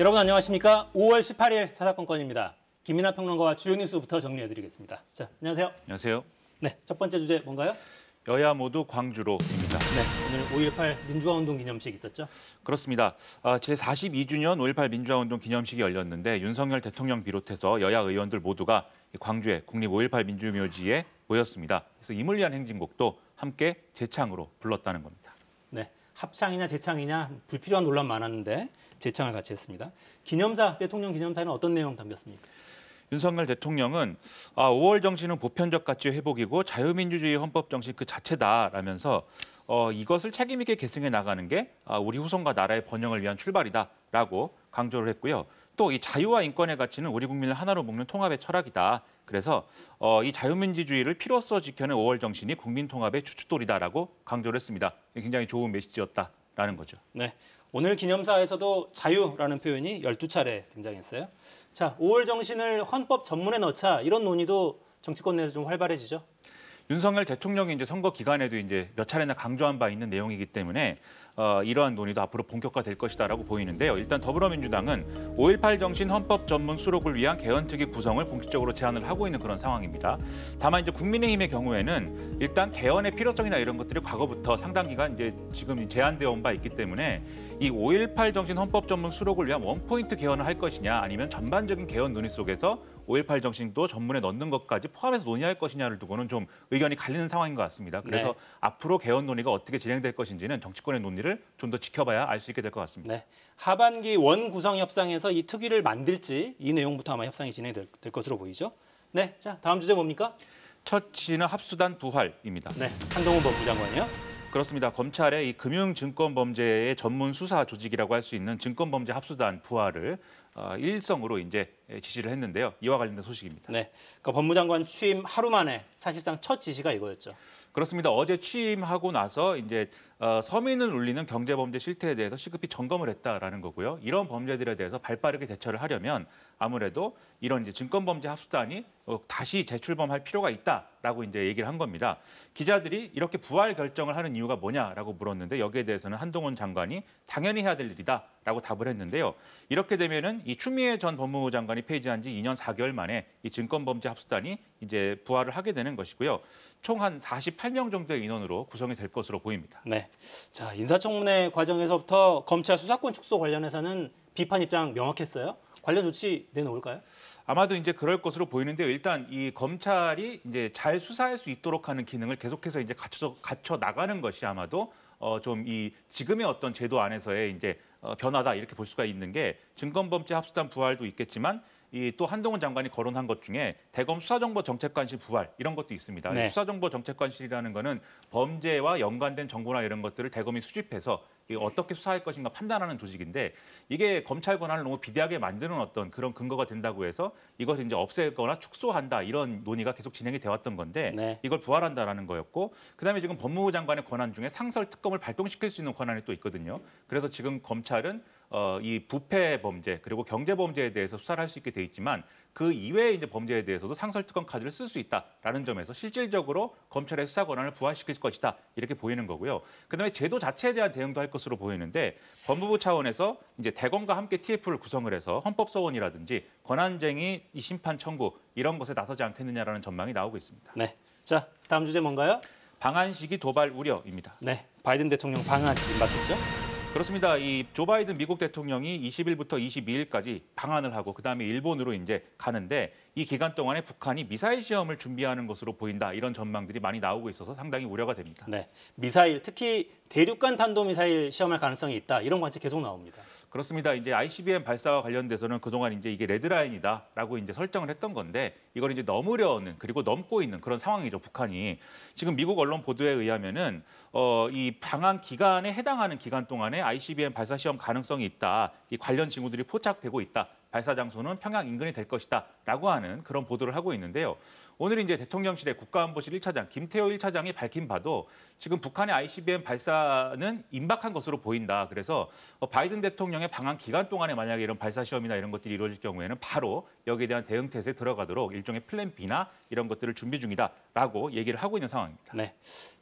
여러분 안녕하십니까? 5월 18일 사사건건입니다. 김민아 평론가와 주요 뉴스부터 정리해드리겠습니다. 자, 안녕하세요. 안녕하세요. 네, 첫 번째 주제 뭔가요? 여야 모두 광주로입니다. 네, 오늘 5.18 민주화운동 기념식 있었죠? 그렇습니다. 아, 제42주년 5.18 민주화운동 기념식이 열렸는데 윤석열 대통령 비롯해서 여야 의원들 모두가 광주의 국립 5.18 민주묘지에 모였습니다. 그래서 이물리한 행진곡도 함께 재창으로 불렀다는 겁니다. 합창이냐 재창이냐 불필요한 논란 많았는데 재창을 같이 했습니다. 기념사 대통령 기념사에는 어떤 내용 담겼습니까? 윤석열 대통령은 아, 5월 정신은 보편적 가치 회복이고 자유민주주의 헌법 정신 그 자체다라면서 어, 이것을 책임 있게 계승해 나가는 게 아, 우리 후손과 나라의 번영을 위한 출발이다. 라고 강조를 했고요. 또 이 자유와 인권의 가치는 우리 국민을 하나로 묶는 통합의 철학이다. 그래서 어, 이 자유민주주의를 피로써 지켜낸 5월 정신이 국민 통합의 주춧돌이다라고 강조를 했습니다. 굉장히 좋은 메시지였다라는 거죠. 네. 오늘 기념사에서도 자유라는 표현이 12차례 등장했어요. 자, 5월 정신을 헌법 전문에 넣자 이런 논의도 정치권 내에서 좀 활발해지죠. 윤석열 대통령이 이제 선거 기간에도 이제 몇 차례나 강조한 바 있는 내용이기 때문에 어, 이러한 논의도 앞으로 본격화될 것이다라고 보이는데요. 일단 더불어민주당은 5.18 정신 헌법 전문 수록을 위한 개헌특위 구성을 공식적으로 제안을 하고 있는 그런 상황입니다. 다만 이제 국민의힘의 경우에는 일단 개헌의 필요성이나 이런 것들이 과거부터 상당 기간 이제 지금 제한되어 온 바 있기 때문에 이 5.18 정신 헌법 전문 수록을 위한 원포인트 개헌을 할 것이냐 아니면 전반적인 개헌 논의 속에서 5.18 정신도 전문에 넣는 것까지 포함해서 논의할 것이냐를 두고는 좀 의견이 갈리는 상황인 것 같습니다. 그래서 네. 앞으로 개헌 논의가 어떻게 진행될 것인지는 정치권의 논의를 좀 더 지켜봐야 알 수 있게 될 것 같습니다. 네. 하반기 원 구성 협상에서 이 특위를 만들지 이 내용부터 아마 협상이 진행될 것으로 보이죠. 네, 자 다음 주제 뭡니까? 처치는 합수단 부활입니다. 네, 한동훈 법무 장관이요. 그렇습니다. 검찰의 이 금융증권범죄의 전문 수사 조직이라고 할 수 있는 증권범죄 합수단 부하를 어, 일성으로 이제 예, 지시를 했는데요. 이와 관련된 소식입니다. 네, 그러니까 법무장관 취임 하루 만에 사실상 첫 지시가 이거였죠. 그렇습니다. 어제 취임하고 나서 이제 어, 서민을 울리는 경제범죄 실태에 대해서 시급히 점검을 했다라는 거고요. 이런 범죄들에 대해서 발빠르게 대처를 하려면 아무래도 이런 이제 증권범죄 합수단이 어, 다시 재출범할 필요가 있다라고 이제 얘기를 한 겁니다. 기자들이 이렇게 부활 결정을 하는 이유가 뭐냐라고 물었는데 여기에 대해서는 한동훈 장관이 당연히 해야 될 일이다라고 답을 했는데요. 이렇게 되면은 이 추미애 전 법무부 장관이 기관이 폐지한 지 2년 4개월 만에 이 증권범죄 합수단이 이제 부활을 하게 되는 것이고요. 총 한 48명 정도의 인원으로 구성이 될 것으로 보입니다. 네. 자, 인사청문회 과정에서부터 검찰 수사권 축소 관련해서는 비판 입장 명확했어요. 관련 조치 내놓을까요? 아마도 이제 그럴 것으로 보이는데 일단 이 검찰이 이제 잘 수사할 수 있도록 하는 기능을 계속해서 이제 갖춰 갖춰 나가는 것이 아마도 어좀이 지금의 어떤 제도 안에서의 이제 어, 변화다 이렇게 볼 수가 있는 게 증권범죄 합수단 부활도 있겠지만 이 또 한동훈 장관이 거론한 것 중에 대검 수사정보 정책관실 부활 이런 것도 있습니다. 네. 수사정보 정책관실이라는 거는 범죄와 연관된 정보나 이런 것들을 대검이 수집해서 어떻게 수사할 것인가 판단하는 조직인데 이게 검찰 권한을 너무 비대하게 만드는 어떤 그런 근거가 된다고 해서 이것을 이제 없애거나 축소한다 이런 논의가 계속 진행이 되었던 건데 네. 이걸 부활한다라는 거였고 그다음에 지금 법무부 장관의 권한 중에 상설 특검을 발동시킬 수 있는 권한이 또 있거든요. 그래서 지금 검찰은 어, 이 부패 범죄 그리고 경제 범죄에 대해서 수사를 할 수 있게 돼 있지만 그 이외의 이제 범죄에 대해서도 상설특권 카드를 쓸 수 있다라는 점에서 실질적으로 검찰의 수사 권한을 부활시킬 것이다 이렇게 보이는 거고요. 그다음에 제도 자체에 대한 대응도 할 것으로 보이는데 법무부 차원에서 이제 대검과 함께 TF를 구성을 해서 헌법소원이라든지 권한쟁이 이 심판 청구 이런 것에 나서지 않겠느냐라는 전망이 나오고 있습니다. 네. 자 다음 주제 뭔가요? 방한 시기 도발 우려입니다. 네. 바이든 대통령 방한 맞겠죠? 그렇습니다. 이 조 바이든 미국 대통령이 20일부터 22일까지 방한을 하고 그다음에 일본으로 이제 가는데 이 기간 동안에 북한이 미사일 시험을 준비하는 것으로 보인다. 이런 전망들이 많이 나오고 있어서 상당히 우려가 됩니다. 네. 미사일 특히 대륙간 탄도미사일 시험할 가능성이 있다. 이런 관측 계속 나옵니다. 그렇습니다. 이제 ICBM 발사와 관련돼서는 그동안 이제 이게 레드라인이다라고 이제 설정을 했던 건데 이걸 이제 넘으려는 그리고 넘고 있는 그런 상황이죠. 북한이 지금 미국 언론 보도에 의하면은 어, 이 방한 기간에 해당하는 기간 동안에 ICBM 발사 시험 가능성이 있다. 이 관련 징후들이 포착되고 있다. 발사 장소는 평양 인근이 될 것이다라고 하는 그런 보도를 하고 있는데요. 오늘 이제 대통령실의 국가안보실 1차장 김태호 1차장이 밝힌 바도 지금 북한의 ICBM 발사는 임박한 것으로 보인다. 그래서 어, 바이든 대통령의 방한 기간 동안에 만약에 이런 발사 시험이나 이런 것들이 이루어질 경우에는 바로 여기에 대한 대응 태세에 들어가도록 일종의 플랜 B나 이런 것들을 준비 중이다라고 얘기를 하고 있는 상황입니다. 네.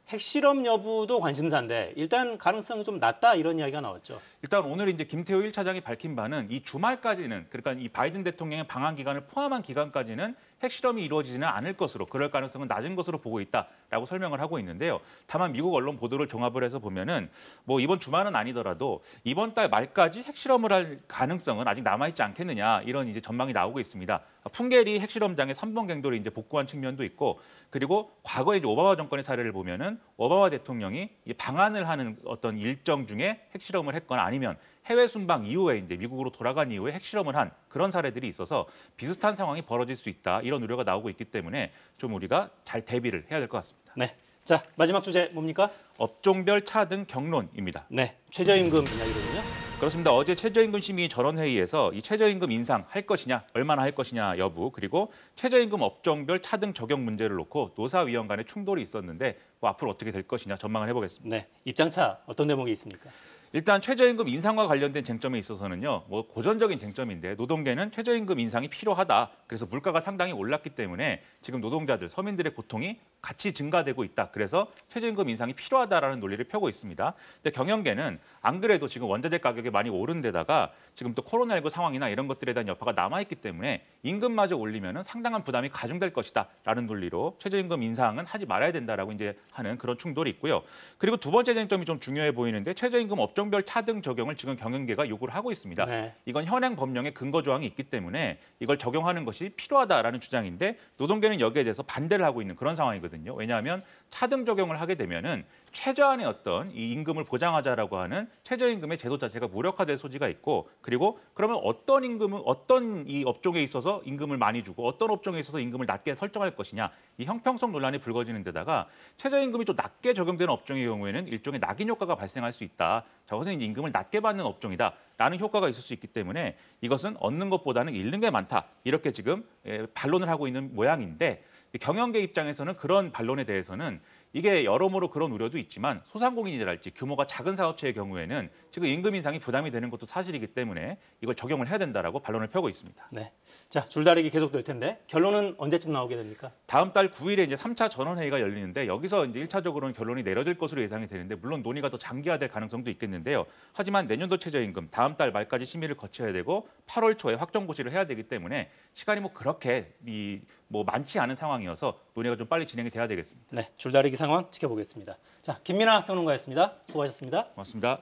핵실험 여부도 관심사인데 일단 가능성이 좀 낮다 이런 이야기가 나왔죠. 일단 오늘 이제 김태호 1차장이 밝힌 바는 이 주말까지는 그러니까 이 바이든 대통령의 방한 기간을 포함한 기간까지는 핵실험이 이루어지지는 않을 것으로 그럴 가능성은 낮은 것으로 보고 있다라고 설명을 하고 있는데요. 다만 미국 언론 보도를 종합을 해서 보면은 뭐 이번 주말은 아니더라도 이번 달 말까지 핵실험을 할 가능성은 아직 남아 있지 않겠느냐 이런 이제 전망이 나오고 있습니다. 풍계리 핵실험장의 3번 갱도를 이제 복구한 측면도 있고 그리고 과거에 이제 오바마 정권의 사례를 보면은 오바마 대통령이 방한을 하는 어떤 일정 중에 핵실험을 했거나 아니면 해외 순방 이후에 이제 미국으로 돌아간 이후에 핵실험을 한 그런 사례들이 있어서 비슷한 상황이 벌어질 수 있다 이런 우려가 나오고 있기 때문에 좀 우리가 잘 대비를 해야 될 것 같습니다. 네. 자 마지막 주제 뭡니까? 업종별 차등 경론입니다. 네, 최저임금 이야기거든요. 그렇습니다. 어제 최저임금 심의 전원회의에서 이 최저임금 인상 할 것이냐, 얼마나 할 것이냐 여부, 그리고 최저임금 업종별 차등 적용 문제를 놓고 노사위원 간의 충돌이 있었는데 뭐 앞으로 어떻게 될 것이냐 전망을 해보겠습니다. 네, 입장차 어떤 대목이 있습니까? 일단 최저임금 인상과 관련된 쟁점에 있어서는요, 뭐 고전적인 쟁점인데 노동계는 최저임금 인상이 필요하다. 그래서 물가가 상당히 올랐기 때문에 지금 노동자들, 서민들의 고통이 같이 증가되고 있다. 그래서 최저임금 인상이 필요하다라는 논리를 펴고 있습니다. 근데 경영계는 안 그래도 지금 원자재 가격이 많이 오른 데다가 지금 또 코로나19 상황이나 이런 것들에 대한 여파가 남아있기 때문에 임금마저 올리면 상당한 부담이 가중될 것이다라는 논리로 최저임금 인상은 하지 말아야 된다라고 이제 하는 그런 충돌이 있고요. 그리고 두 번째 쟁점이 좀 중요해 보이는데 최저임금 업종별 차등 적용을 지금 경영계가 요구를 하고 있습니다. 네. 이건 현행 법령의 근거 조항이 있기 때문에 이걸 적용하는 것이 필요하다라는 주장인데 노동계는 여기에 대해서 반대를 하고 있는 그런 상황이거든요. 되거든요. 왜냐하면 차등 적용을 하게 되면은 최저한의 어떤 이 임금을 보장하자라고 하는 최저임금의 제도 자체가 무력화될 소지가 있고 그리고 그러면 어떤 임금은 어떤 이 업종에 있어서 임금을 많이 주고 어떤 업종에 있어서 임금을 낮게 설정할 것이냐 이 형평성 논란이 불거지는 데다가 최저임금이 좀 낮게 적용되는 업종의 경우에는 일종의 낙인 효과가 발생할 수 있다. 저것은 임금을 낮게 받는 업종이다. 라는 효과가 있을 수 있기 때문에 이것은 얻는 것보다는 잃는 게 많다. 이렇게 지금 예, 반론을 하고 있는 모양인데 경영계 입장에서는 그런 반론에 대해서는 이게 여러모로 그런 우려도 있지만 소상공인이랄지 규모가 작은 사업체의 경우에는 지금 임금 인상이 부담이 되는 것도 사실이기 때문에 이걸 적용을 해야 된다라고 반론을 펴고 있습니다. 네. 자, 줄다리기 계속될 텐데 결론은 언제쯤 나오게 됩니까? 다음 달 9일에 이제 3차 전원회의가 열리는데 여기서 이제 1차적으로는 결론이 내려질 것으로 예상이 되는데 물론 논의가 더 장기화될 가능성도 있겠는데요. 하지만 내년도 최저임금 다음 달 말까지 심의를 거쳐야 되고 8월 초에 확정 고시를 해야 되기 때문에 시간이 뭐 그렇게 이뭐 많지 않은 상황이어서 논의가 좀 빨리 진행이 돼야 되겠습니다. 네, 줄다리기 상황 지켜보겠습니다. 자, 김민아 평론가였습니다. 수고하셨습니다. 고맙습니다.